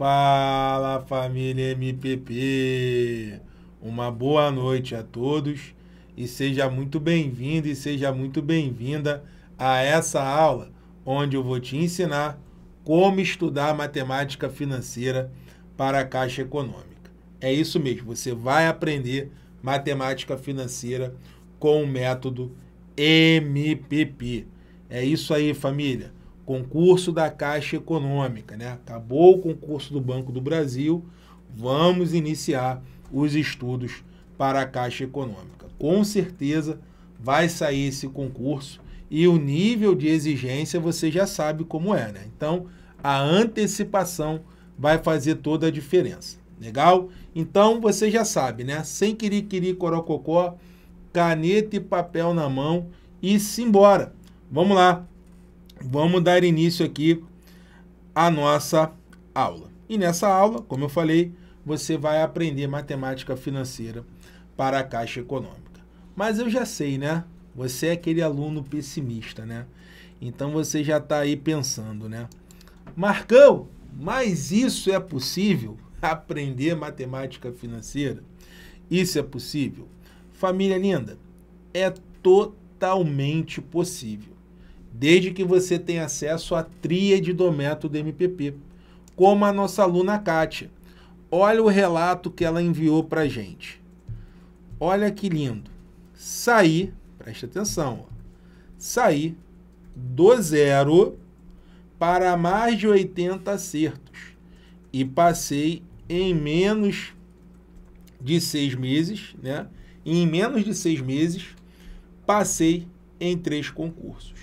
Fala família MPP! Uma boa noite a todos e seja muito bem-vindo e seja muito bem-vinda a essa aula onde eu vou te ensinar como estudar matemática financeira para a Caixa Econômica. É isso mesmo, você vai aprender matemática financeira com o método MPP. É isso aí, família concurso da Caixa Econômica, né? Acabou o concurso do Banco do Brasil, vamos iniciar os estudos para a Caixa Econômica. Com certeza vai sair esse concurso e o nível de exigência você já sabe como é, né? Então, a antecipação vai fazer toda a diferença. Legal? Então, você já sabe, né? Sem querer, querer, corococó, caneta e papel na mão e simbora. Vamos lá vamos dar início aqui à nossa aula. E nessa aula, como eu falei, você vai aprender matemática financeira para a Caixa Econômica. Mas eu já sei, né? Você é aquele aluno pessimista, né? Então você já está aí pensando, né? Marcão, mas isso é possível? Aprender matemática financeira? Isso é possível? Família linda, é totalmente possível desde que você tenha acesso à tríade do método MPP, como a nossa aluna Kátia. Olha o relato que ela enviou para gente. Olha que lindo. Saí, preste atenção, ó, saí do zero para mais de 80 acertos e passei em menos de seis meses, né? em menos de seis meses, passei em três concursos.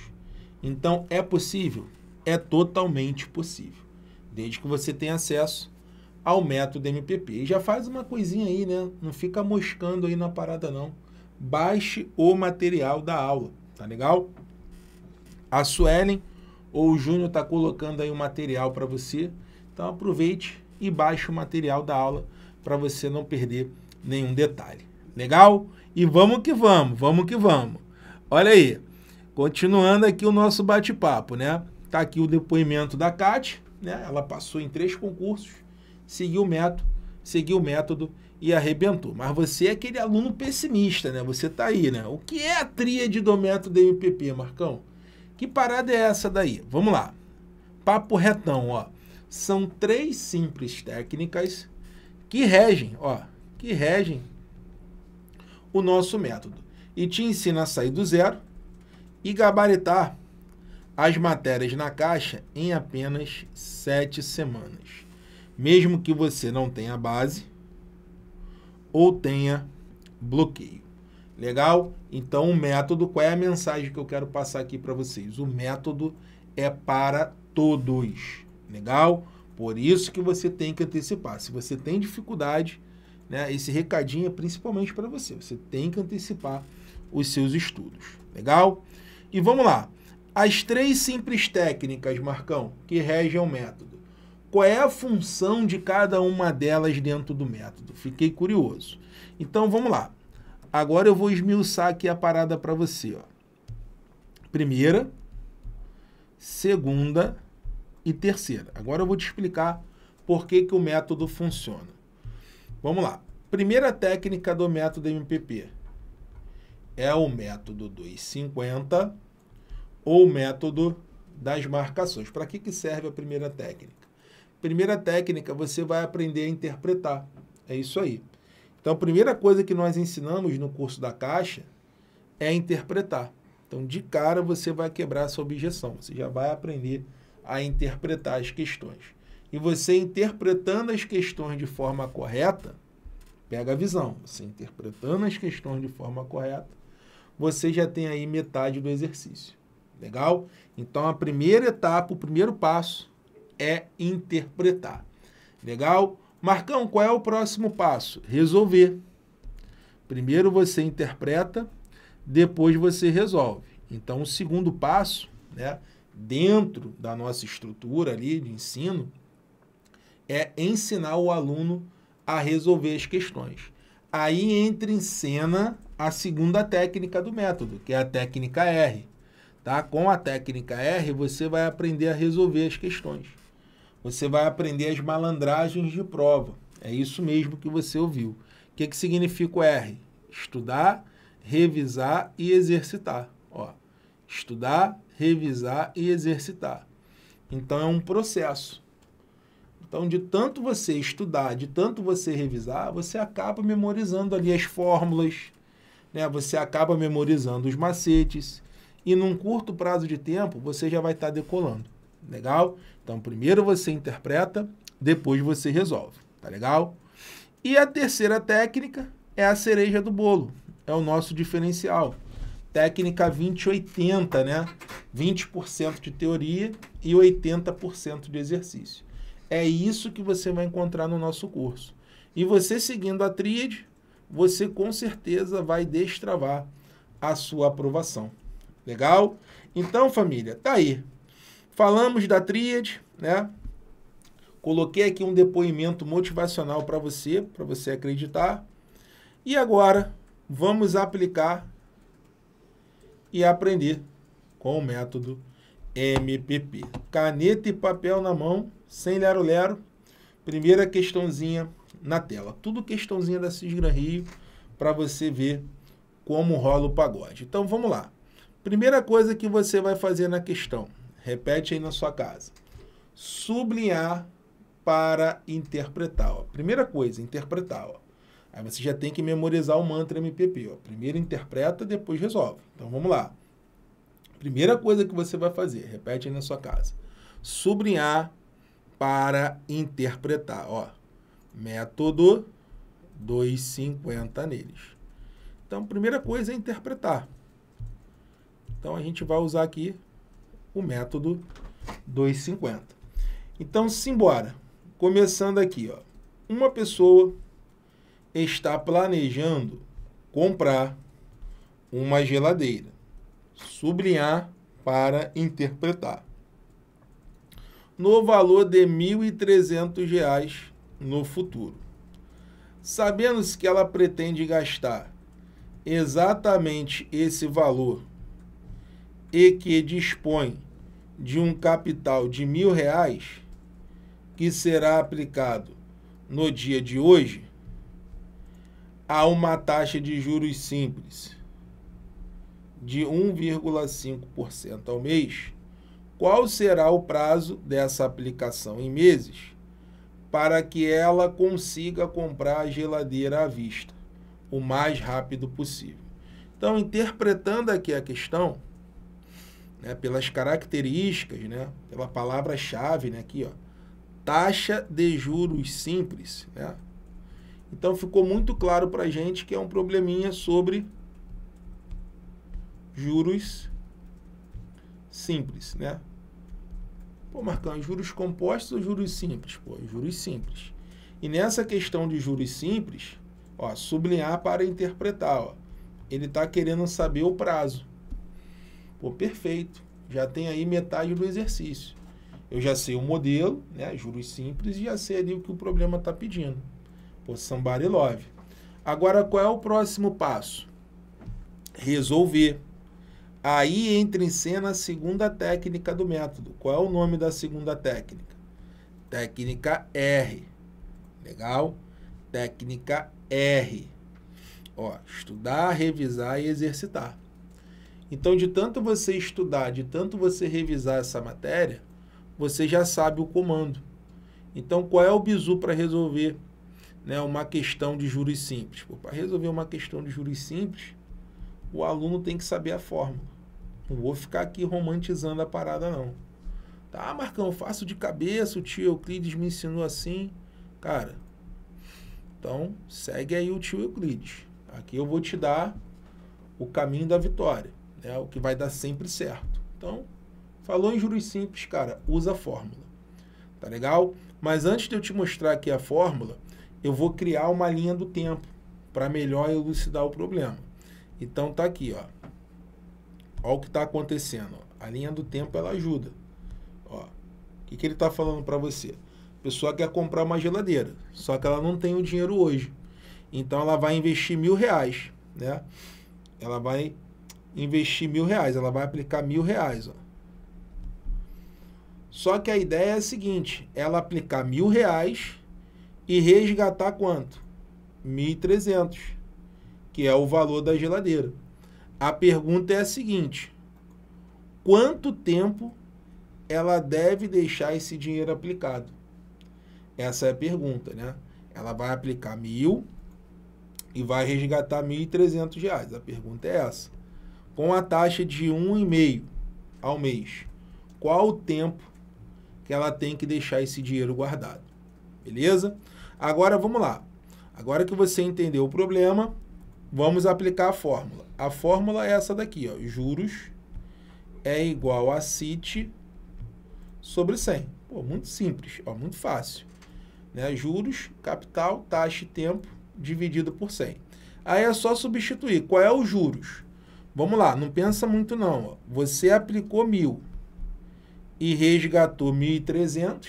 Então é possível? É totalmente possível, desde que você tenha acesso ao método MPP. E já faz uma coisinha aí, né? Não fica moscando aí na parada não. Baixe o material da aula, tá legal? A Suelen ou o Júnior tá colocando aí o um material para você. Então aproveite e baixe o material da aula para você não perder nenhum detalhe. Legal? E vamos que vamos, vamos que vamos. Olha aí. Continuando aqui o nosso bate-papo, né? Tá aqui o depoimento da Cat, né? Ela passou em três concursos, seguiu o método, seguiu o método e arrebentou. Mas você é aquele aluno pessimista, né? Você tá aí, né? O que é a tríade do método MPP, Marcão? Que parada é essa daí? Vamos lá. Papo retão, ó. São três simples técnicas que regem, ó, que regem o nosso método. E te ensina a sair do zero, e gabaritar as matérias na caixa em apenas sete semanas. Mesmo que você não tenha base ou tenha bloqueio. Legal? Então, o método, qual é a mensagem que eu quero passar aqui para vocês? O método é para todos. Legal? Por isso que você tem que antecipar. Se você tem dificuldade, né, esse recadinho é principalmente para você. Você tem que antecipar os seus estudos. Legal? E vamos lá. As três simples técnicas, Marcão, que regem o método. Qual é a função de cada uma delas dentro do método? Fiquei curioso. Então vamos lá. Agora eu vou esmiuçar aqui a parada para você. Ó. Primeira, segunda e terceira. Agora eu vou te explicar por que, que o método funciona. Vamos lá. Primeira técnica do método MPP é o método dos 50 ou método das marcações. Para que, que serve a primeira técnica? Primeira técnica, você vai aprender a interpretar. É isso aí. Então, a primeira coisa que nós ensinamos no curso da caixa é interpretar. Então, de cara, você vai quebrar essa objeção. Você já vai aprender a interpretar as questões. E você interpretando as questões de forma correta, pega a visão. Você interpretando as questões de forma correta, você já tem aí metade do exercício. Legal? Então a primeira etapa, o primeiro passo é interpretar. Legal? Marcão, qual é o próximo passo? Resolver. Primeiro você interpreta, depois você resolve. Então o segundo passo, né, dentro da nossa estrutura ali de ensino, é ensinar o aluno a resolver as questões. Aí entra em cena a segunda técnica do método, que é a técnica R. Tá? Com a técnica R, você vai aprender a resolver as questões. Você vai aprender as malandragens de prova. É isso mesmo que você ouviu. O que, que significa o R? Estudar, revisar e exercitar. Ó, estudar, revisar e exercitar. Então é um processo. Então, de tanto você estudar, de tanto você revisar, você acaba memorizando ali as fórmulas, né? Você acaba memorizando os macetes e num curto prazo de tempo você já vai estar tá decolando. Legal? Então, primeiro você interpreta, depois você resolve, tá legal? E a terceira técnica é a cereja do bolo, é o nosso diferencial. Técnica 20-80, né? 20% de teoria e 80% de exercício. É isso que você vai encontrar no nosso curso. E você seguindo a tríade, você com certeza vai destravar a sua aprovação. Legal? Então, família, tá aí. Falamos da tríade, né? Coloquei aqui um depoimento motivacional para você, para você acreditar. E agora vamos aplicar e aprender com o método MPP. Caneta e papel na mão sem lero-lero. Primeira questãozinha na tela. Tudo questãozinha da Cisgran Rio para você ver como rola o pagode. Então vamos lá. Primeira coisa que você vai fazer na questão, repete aí na sua casa. Sublinhar para interpretar. Ó. Primeira coisa, interpretar. Ó. Aí você já tem que memorizar o mantra MPP. Ó. Primeiro interpreta, depois resolve. Então vamos lá. Primeira coisa que você vai fazer, repete aí na sua casa. Sublinhar para interpretar. Ó, método 250 neles. Então, primeira coisa é interpretar. Então, a gente vai usar aqui o método 250. Então, simbora. Começando aqui, ó. Uma pessoa está planejando comprar uma geladeira. Sublinhar para interpretar no valor de R$ 1.300 no futuro. Sabendo-se que ela pretende gastar exatamente esse valor e que dispõe de um capital de mil reais, que será aplicado no dia de hoje, a uma taxa de juros simples de 1,5% ao mês qual será o prazo dessa aplicação em meses para que ela consiga comprar a geladeira à vista o mais rápido possível. Então, interpretando aqui a questão, né, pelas características, né, pela palavra-chave né, aqui, ó, taxa de juros simples. Né? Então, ficou muito claro para a gente que é um probleminha sobre juros simples simples, né? Pô, Marcão, juros compostos ou juros simples? Pô, juros simples. E nessa questão de juros simples, ó, sublinhar para interpretar, ó. Ele está querendo saber o prazo. Pô, perfeito. Já tem aí metade do exercício. Eu já sei o modelo, né? Juros simples, e já sei ali o que o problema está pedindo. Posição love. Agora, qual é o próximo passo? Resolver. Aí entra em cena a segunda técnica do método. Qual é o nome da segunda técnica? Técnica R. Legal? Técnica R. Ó, estudar, revisar e exercitar. Então, de tanto você estudar, de tanto você revisar essa matéria, você já sabe o comando. Então, qual é o bizu para resolver né, uma questão de juros simples? Para resolver uma questão de juros simples, o aluno tem que saber a fórmula. Não vou ficar aqui romantizando a parada, não. Tá, Marcão, faço de cabeça, o tio Euclides me ensinou assim. Cara, então segue aí o tio Euclides. Aqui eu vou te dar o caminho da vitória, né? o que vai dar sempre certo. Então, falou em juros simples, cara, usa a fórmula. Tá legal? Mas antes de eu te mostrar aqui a fórmula, eu vou criar uma linha do tempo para melhor elucidar o problema. Então tá aqui, ó. Olha o que está acontecendo. A linha do tempo ela ajuda. Ó, o que, que ele está falando para você? A pessoa quer comprar uma geladeira, só que ela não tem o dinheiro hoje. Então ela vai investir mil reais, né? Ela vai investir mil reais, ela vai aplicar mil reais. Ó. Só que a ideia é a seguinte: ela aplicar mil reais e resgatar quanto? 1.300, que é o valor da geladeira. A pergunta é a seguinte: quanto tempo ela deve deixar esse dinheiro aplicado? Essa é a pergunta, né? Ela vai aplicar mil e vai resgatar R$ 1.300. A pergunta é essa. Com a taxa de 1,5 ao mês, qual o tempo que ela tem que deixar esse dinheiro guardado? Beleza? Agora vamos lá. Agora que você entendeu o problema, Vamos aplicar a fórmula. A fórmula é essa daqui, ó. Juros é igual a CIT sobre 100. Pô, muito simples, ó, muito fácil. Né? Juros, capital, taxa e tempo dividido por 100. Aí é só substituir. Qual é o juros? Vamos lá, não pensa muito não. Ó. Você aplicou mil e resgatou 1.300.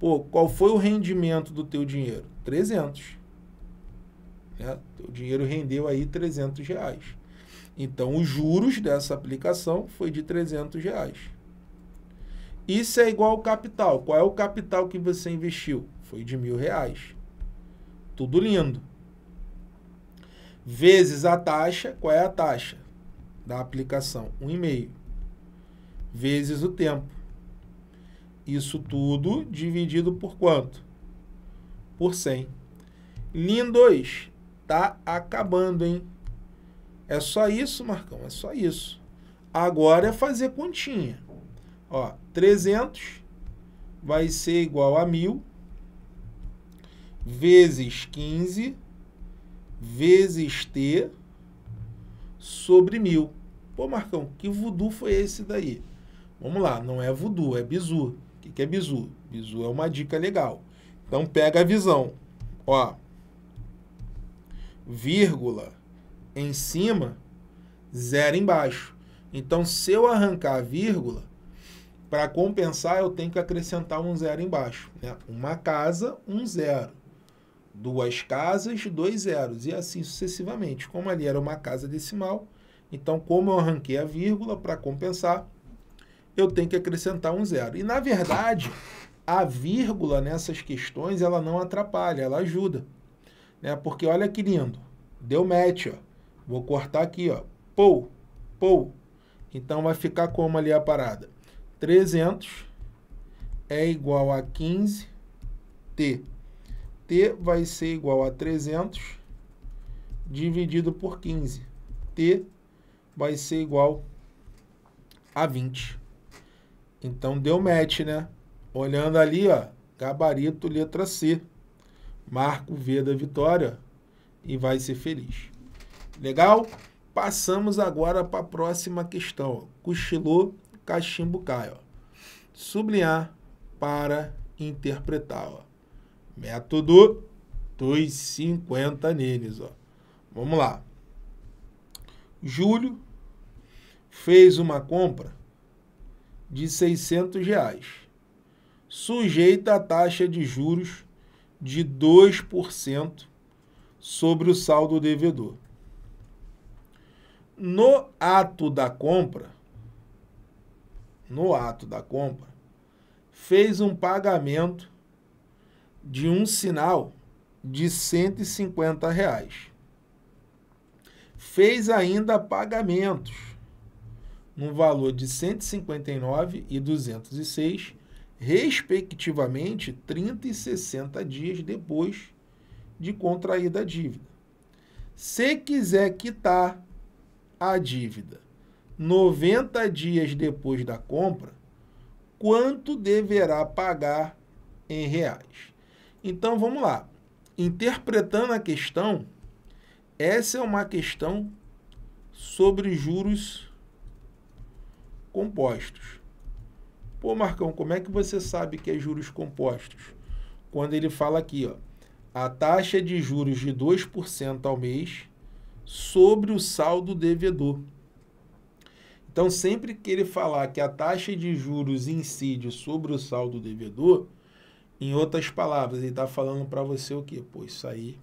Pô, qual foi o rendimento do teu dinheiro? 300. O dinheiro rendeu aí 300 reais. Então, os juros dessa aplicação foi de 300 reais. Isso é igual ao capital. Qual é o capital que você investiu? Foi de mil reais. Tudo lindo. Vezes a taxa. Qual é a taxa da aplicação? Um e meio. Vezes o tempo. Isso tudo dividido por quanto? Por 100. Lindos, tá acabando, hein? É só isso, Marcão, é só isso. Agora é fazer continha. Ó, 300 vai ser igual a 1.000 vezes 15 vezes T sobre 1.000. Pô, Marcão, que voodoo foi esse daí? Vamos lá, não é voodoo, é bizu. O que, que é bizu? Bizu é uma dica legal. Então pega a visão. Ó, vírgula em cima, zero embaixo. Então, se eu arrancar a vírgula, para compensar eu tenho que acrescentar um zero embaixo. Né? Uma casa, um zero. Duas casas, dois zeros. E assim sucessivamente. Como ali era uma casa decimal, então, como eu arranquei a vírgula para compensar, eu tenho que acrescentar um zero. E, na verdade, a vírgula nessas questões, ela não atrapalha, ela ajuda né? Porque olha que lindo. Deu match, ó. Vou cortar aqui, ó. Pou, pou. Então vai ficar como ali a parada? 300 é igual a 15 T. T vai ser igual a 300 dividido por 15. T vai ser igual a 20. Então deu match, né? Olhando ali, ó, gabarito letra C marca o V da vitória e vai ser feliz. Legal? Passamos agora para a próxima questão. Cochilou, cachimbo cai. Ó. Sublinhar para interpretar. Ó. Método 250 neles. Ó. Vamos lá. Júlio fez uma compra de 600 reais, sujeita à taxa de juros de 2% sobre o saldo devedor. No ato da compra, no ato da compra, fez um pagamento de um sinal de 150 reais. Fez ainda pagamentos no valor de 159 e 206 respectivamente, 30 e 60 dias depois de contraída a dívida. Se quiser quitar a dívida 90 dias depois da compra, quanto deverá pagar em reais? Então vamos lá. Interpretando a questão, essa é uma questão sobre juros compostos. Pô, Marcão, como é que você sabe que é juros compostos? Quando ele fala aqui, ó, a taxa de juros de 2% ao mês sobre o saldo devedor. Então, sempre que ele falar que a taxa de juros incide sobre o saldo devedor, em outras palavras, ele está falando para você o quê? Pô, isso aí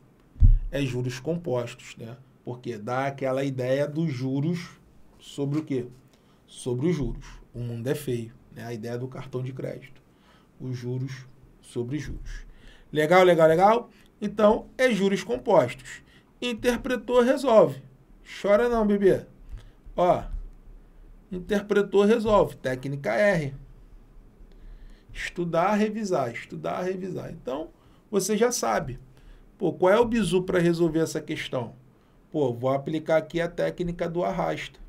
é juros compostos, né? Porque dá aquela ideia dos juros sobre o quê? Sobre os juros. O mundo é feio. É a ideia do cartão de crédito. Os juros sobre juros. Legal, legal, legal? Então, é juros compostos. Interpretou, resolve. Chora não, bebê. Ó, interpretou, resolve. Técnica R. Estudar, revisar, estudar, revisar. Então, você já sabe. Pô, qual é o bizu para resolver essa questão? Pô, vou aplicar aqui a técnica do arrasta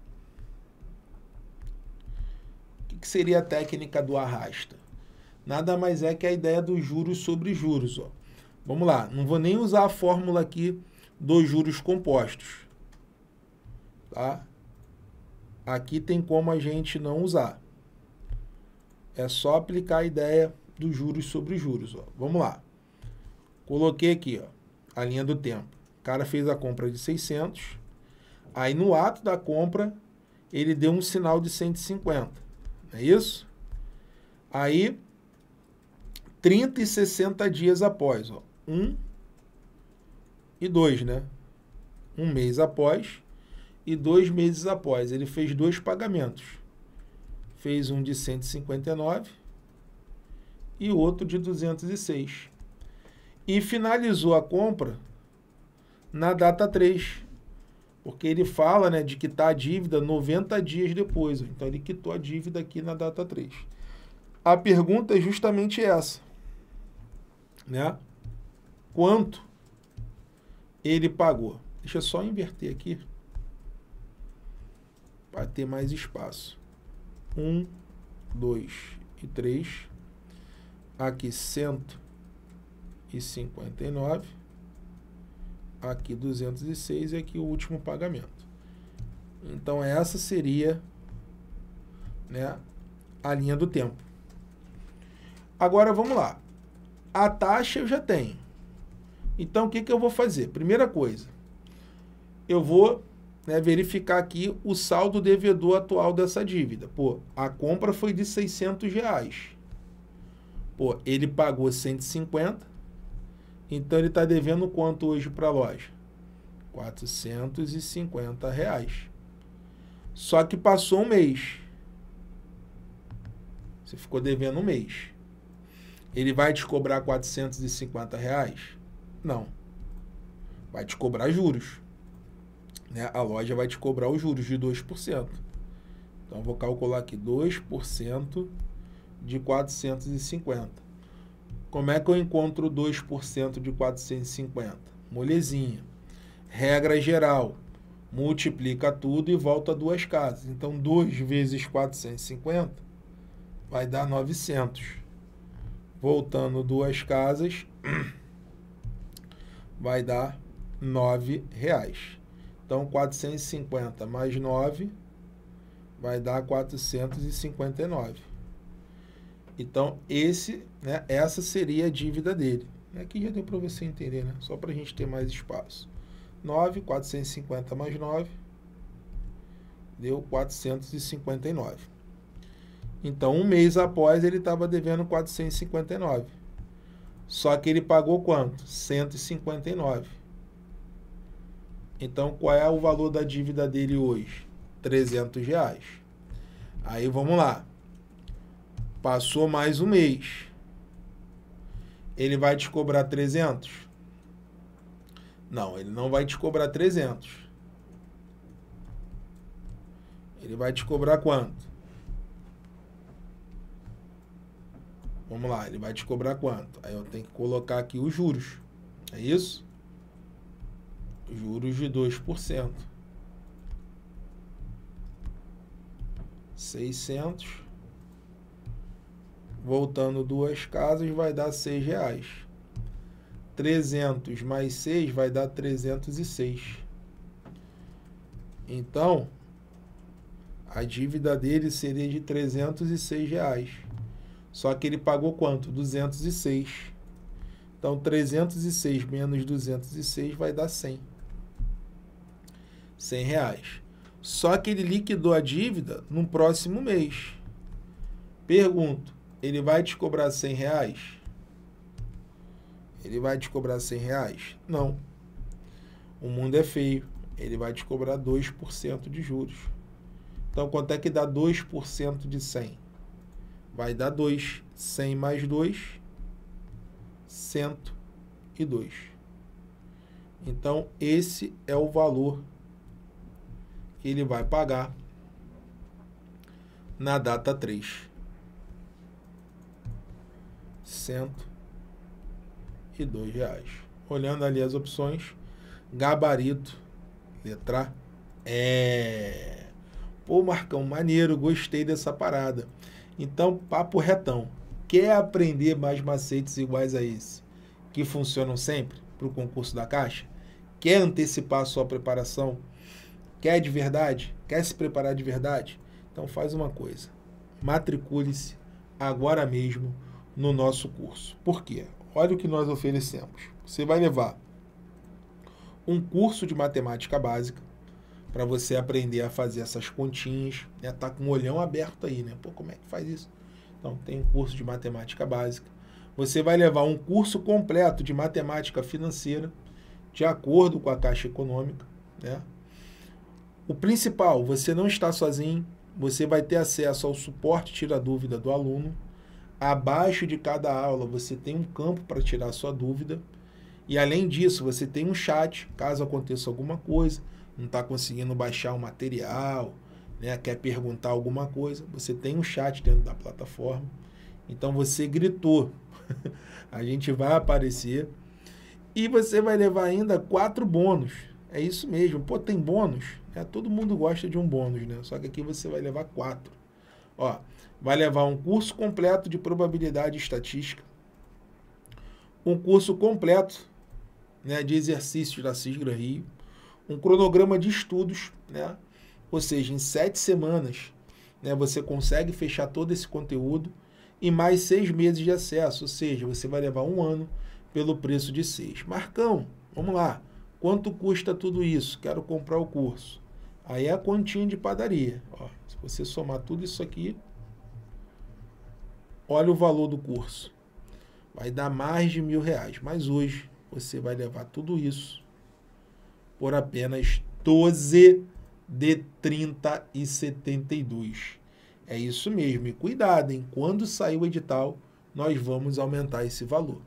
que seria a técnica do arrasta? Nada mais é que a ideia dos juros sobre juros. Ó. Vamos lá, não vou nem usar a fórmula aqui dos juros compostos. Tá? Aqui tem como a gente não usar. É só aplicar a ideia dos juros sobre juros. Ó. Vamos lá. Coloquei aqui ó, a linha do tempo. O cara fez a compra de 600. Aí no ato da compra, ele deu um sinal de 150 é isso? Aí, 30 e 60 dias após, ó. 1 e 2, né? Um mês após e dois meses após. Ele fez dois pagamentos. Fez um de 159 e outro de 206. E finalizou a compra na data 3. Porque ele fala né, de quitar a dívida 90 dias depois. Então ele quitou a dívida aqui na data 3. A pergunta é justamente essa. Né? Quanto ele pagou? Deixa eu só inverter aqui. Para ter mais espaço. 1, 2 e 3. Aqui 159 aqui 206 e é aqui o último pagamento. Então essa seria né, a linha do tempo. Agora vamos lá. A taxa eu já tenho. Então o que, que eu vou fazer? Primeira coisa, eu vou né, verificar aqui o saldo devedor atual dessa dívida. Pô, a compra foi de 600 reais. Pô, ele pagou 150, então ele está devendo quanto hoje para a loja? 450 reais. Só que passou um mês. Você ficou devendo um mês. Ele vai te cobrar 450 reais? Não. Vai te cobrar juros. Né? A loja vai te cobrar os juros de 2%. Então, vou calcular aqui 2% de 450. Como é que eu encontro 2% de 450? Molezinha. Regra geral, multiplica tudo e volta duas casas. Então, 2 vezes 450 vai dar 900. Voltando duas casas, vai dar 9 reais. Então, 450 mais 9 vai dar 459. Então, esse, né, essa seria a dívida dele. E aqui já deu para você entender, né? Só para a gente ter mais espaço. 9, 450 mais 9, deu 459. Então, um mês após, ele estava devendo 459. Só que ele pagou quanto? 159. Então, qual é o valor da dívida dele hoje? 300 reais. Aí, vamos lá. Passou mais um mês. Ele vai te cobrar 300? Não, ele não vai te cobrar 300. Ele vai te cobrar quanto? Vamos lá, ele vai te cobrar quanto? Aí eu tenho que colocar aqui os juros. É isso? Juros de 2%. 600 Voltando duas casas, vai dar R$ reais. 300 mais 6 vai dar 306. Então, a dívida dele seria de 306 reais. Só que ele pagou quanto? 206. Então, 306 menos 206 vai dar 100. 100 reais. Só que ele liquidou a dívida no próximo mês. Pergunto, ele vai te cobrar 100 reais? Ele vai te cobrar 100 reais? Não. O mundo é feio. Ele vai te cobrar 2% de juros. Então, quanto é que dá 2% de 100? Vai dar 2. 100 mais 2, 102. Então, esse é o valor que ele vai pagar na data 3. 102 reais. Olhando ali as opções, gabarito, letra É. Pô, Marcão, maneiro, gostei dessa parada. Então, papo retão. Quer aprender mais macetes iguais a esse, que funcionam sempre para o concurso da Caixa? Quer antecipar a sua preparação? Quer de verdade? Quer se preparar de verdade? Então faz uma coisa. Matricule-se agora mesmo no nosso curso. Por quê? Olha o que nós oferecemos. Você vai levar um curso de matemática básica para você aprender a fazer essas continhas, né? Tá com o olhão aberto aí, né? Pô, como é que faz isso? Então, tem um curso de matemática básica. Você vai levar um curso completo de matemática financeira de acordo com a Caixa Econômica, né? O principal, você não está sozinho, você vai ter acesso ao suporte tira dúvida do aluno Abaixo de cada aula você tem um campo para tirar sua dúvida. E além disso, você tem um chat, caso aconteça alguma coisa, não está conseguindo baixar o material, né, quer perguntar alguma coisa, você tem um chat dentro da plataforma. Então você gritou, a gente vai aparecer. E você vai levar ainda quatro bônus. É isso mesmo. Pô, tem bônus? É, todo mundo gosta de um bônus, né? Só que aqui você vai levar quatro. Ó, vai levar um curso completo de probabilidade estatística, um curso completo né, de exercícios da Cisgra Rio, um cronograma de estudos, né? ou seja, em sete semanas né, você consegue fechar todo esse conteúdo e mais seis meses de acesso, ou seja, você vai levar um ano pelo preço de seis. Marcão, vamos lá, quanto custa tudo isso? Quero comprar o curso. Aí é a continha de padaria. Ó, se você somar tudo isso aqui, Olha o valor do curso. Vai dar mais de mil reais. Mas hoje você vai levar tudo isso por apenas 12 de 30 e 72. É isso mesmo. E cuidado, hein? Quando sair o edital, nós vamos aumentar esse valor,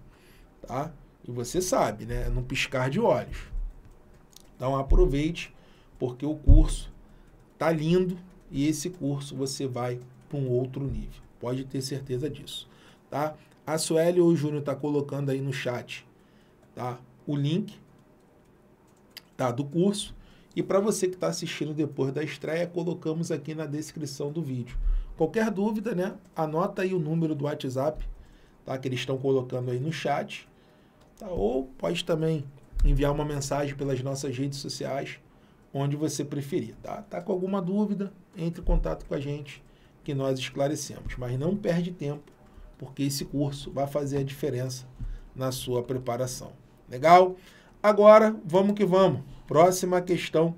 tá? E você sabe, né? É num piscar de olhos. Então aproveite, porque o curso tá lindo e esse curso você vai para um outro nível. Pode ter certeza disso, tá? A Sueli ou o Júnior tá colocando aí no chat, tá? O link tá do curso e para você que está assistindo depois da estreia, colocamos aqui na descrição do vídeo. Qualquer dúvida, né? Anota aí o número do WhatsApp, tá? Que eles estão colocando aí no chat. Tá? Ou pode também enviar uma mensagem pelas nossas redes sociais, onde você preferir, tá? Tá com alguma dúvida? Entre em contato com a gente que nós esclarecemos. Mas não perde tempo, porque esse curso vai fazer a diferença na sua preparação. Legal? Agora, vamos que vamos. Próxima questão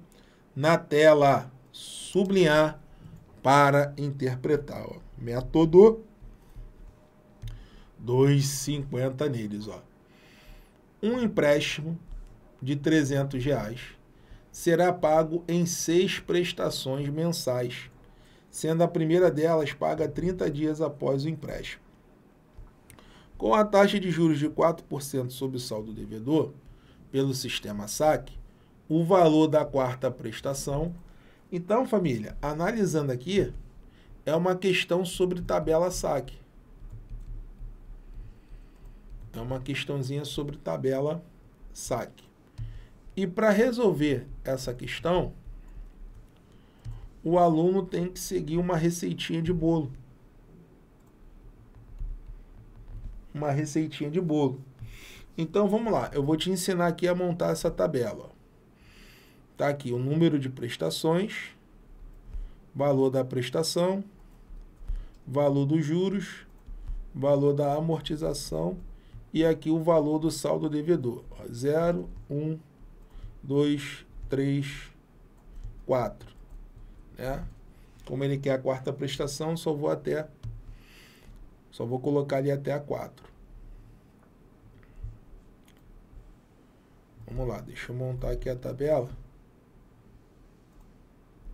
na tela. Sublinhar para interpretar. Ó. Método 2,50 neles. Ó. Um empréstimo de 300 reais será pago em seis prestações mensais sendo a primeira delas paga 30 dias após o empréstimo. Com a taxa de juros de 4% sobre o saldo devedor, pelo sistema SAC, o valor da quarta prestação. Então, família, analisando aqui, é uma questão sobre tabela SAC. É uma questãozinha sobre tabela SAC. E para resolver essa questão, o aluno tem que seguir uma receitinha de bolo. Uma receitinha de bolo. Então vamos lá, eu vou te ensinar aqui a montar essa tabela. Tá aqui o número de prestações, valor da prestação, valor dos juros, valor da amortização e aqui o valor do saldo devedor. 0, 1, 2, 3, 4 né? Como ele quer a quarta prestação, só vou até. Só vou colocar ali até a 4. Vamos lá, deixa eu montar aqui a tabela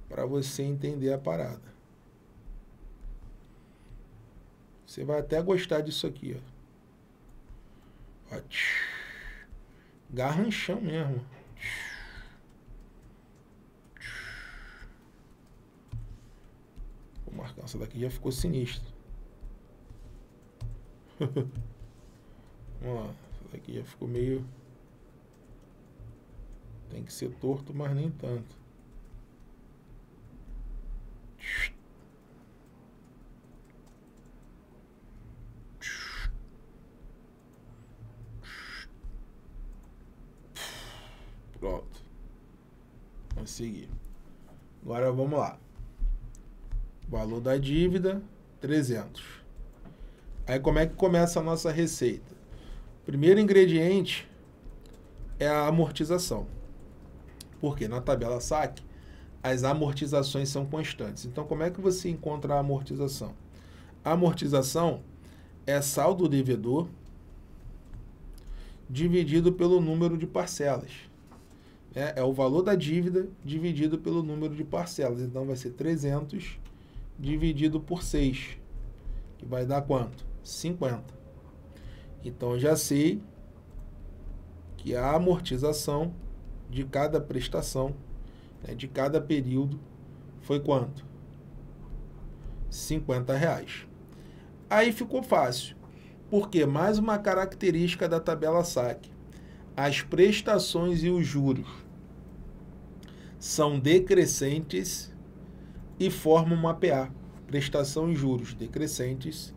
para você entender a parada. Você vai até gostar disso aqui, ó. ó garranchão mesmo. Marcão, essa daqui, já ficou sinistro. Vamos lá, essa daqui já ficou meio... Tem que ser torto, mas nem tanto. Pronto. Consegui. Agora vamos lá. Valor da dívida, 300. Aí como é que começa a nossa receita? Primeiro ingrediente é a amortização. Porque na tabela SAC, as amortizações são constantes. Então como é que você encontra a amortização? A amortização é saldo devedor dividido pelo número de parcelas. É, é, o valor da dívida dividido pelo número de parcelas. Então, vai ser 300 dividido por 6, que vai dar quanto? 50. Então já sei que a amortização de cada prestação, né, de cada período, foi quanto? 50 reais. Aí ficou fácil, porque mais uma característica da tabela saque, as prestações e os juros são decrescentes e formam uma APA, prestação e juros decrescentes,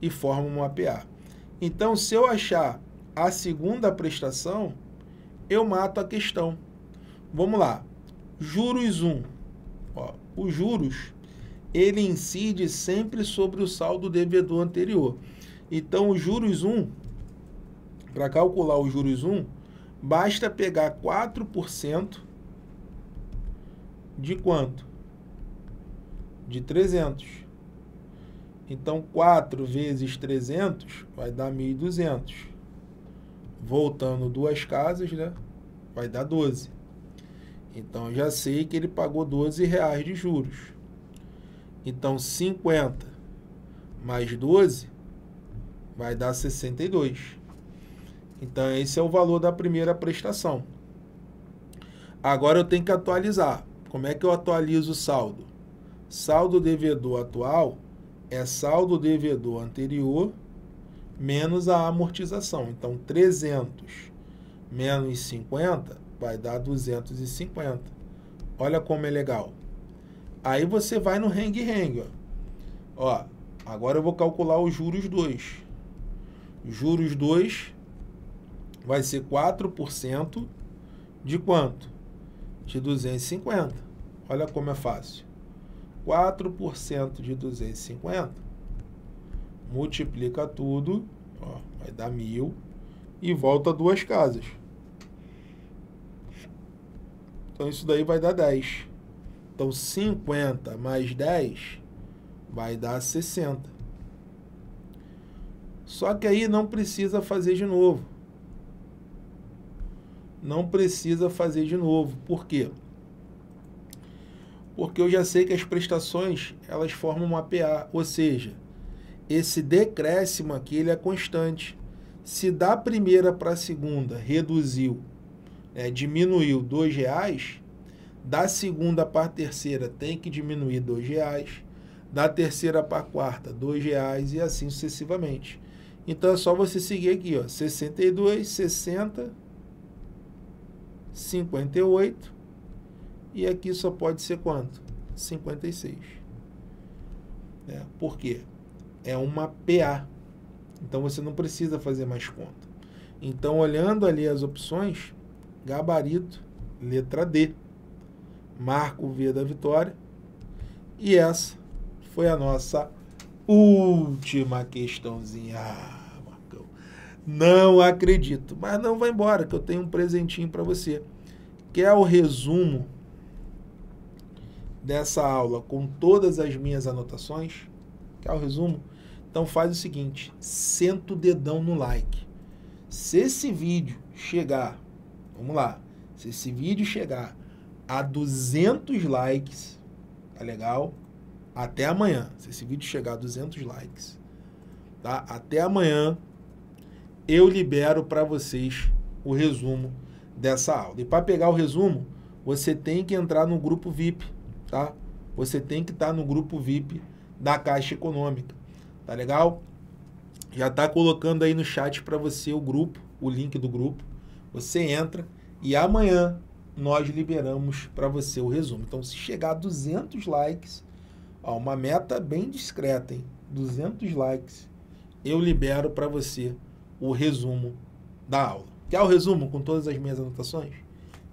e formam uma APA. Então, se eu achar a segunda prestação, eu mato a questão. Vamos lá. Juros 1. Ó, os juros, ele incide sempre sobre o saldo devedor anterior. Então, os juros 1, para calcular os juros 1, basta pegar 4% de quanto? de 300. Então, 4 vezes 300 vai dar 1.200. Voltando duas casas, né? Vai dar 12. Então, já sei que ele pagou 12 reais de juros. Então, 50 mais 12 vai dar 62. Então, esse é o valor da primeira prestação. Agora, eu tenho que atualizar. Como é que eu atualizo o saldo? Saldo devedor atual é saldo devedor anterior menos a amortização. Então, 300 menos 50 vai dar 250. Olha como é legal. Aí você vai no hang-hang. Ó. ó, agora eu vou calcular os juros 2. Juros 2 vai ser 4% de quanto? De 250. Olha como é fácil. 4% de 250, multiplica tudo, ó, vai dar 1.000 e volta duas casas. Então isso daí vai dar 10. Então 50 mais 10 vai dar 60. Só que aí não precisa fazer de novo. Não precisa fazer de novo. Por quê? porque eu já sei que as prestações elas formam uma PA, ou seja, esse decréscimo aqui ele é constante. Se da primeira para a segunda reduziu, é, diminuiu R$ reais, da segunda para a terceira tem que diminuir R$ reais, da terceira para a quarta R$ reais e assim sucessivamente. Então é só você seguir aqui, ó, 62, 60, 58, e aqui só pode ser quanto? 56. Né? Por quê? É uma PA. Então você não precisa fazer mais conta. Então, olhando ali as opções, gabarito, letra D. Marco V da vitória. E essa foi a nossa última questãozinha. Ah, Marcão, não acredito. Mas não vai embora, que eu tenho um presentinho para você. Que é o resumo dessa aula com todas as minhas anotações, que é o resumo, então faz o seguinte, senta o dedão no like. Se esse vídeo chegar, vamos lá, se esse vídeo chegar a 200 likes, tá legal? Até amanhã, se esse vídeo chegar a 200 likes, tá? Até amanhã eu libero para vocês o resumo dessa aula. E para pegar o resumo, você tem que entrar no grupo VIP tá? Você tem que estar tá no grupo VIP da Caixa Econômica, tá legal? Já tá colocando aí no chat para você o grupo, o link do grupo. Você entra e amanhã nós liberamos para você o resumo. Então, se chegar a 200 likes, ó, uma meta bem discreta, hein? 200 likes, eu libero para você o resumo da aula. Quer o resumo com todas as minhas anotações?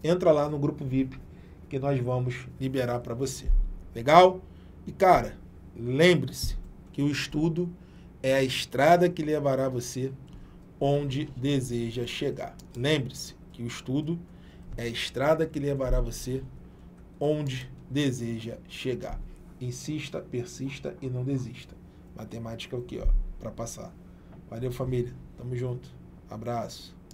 Entra lá no grupo VIP que nós vamos liberar para você. Legal? E cara, lembre-se que o estudo é a estrada que levará você onde deseja chegar. Lembre-se que o estudo é a estrada que levará você onde deseja chegar. Insista, persista e não desista. Matemática é o que, ó, para passar. Valeu, família. Tamo junto. Abraço.